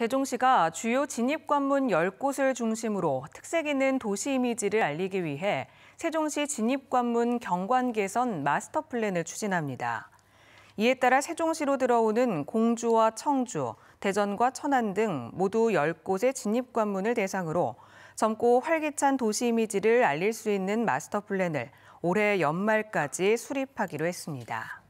세종시가 주요 진입관문 10곳을 중심으로 특색 있는 도시 이미지를 알리기 위해 세종시 진입관문 경관 개선 마스터 플랜을 추진합니다. 이에 따라 세종시로 들어오는 공주와 청주, 대전과 천안 등 모두 10곳의 진입관문을 대상으로 젊고 활기찬 도시 이미지를 알릴 수 있는 마스터 플랜을 올해 연말까지 수립하기로 했습니다.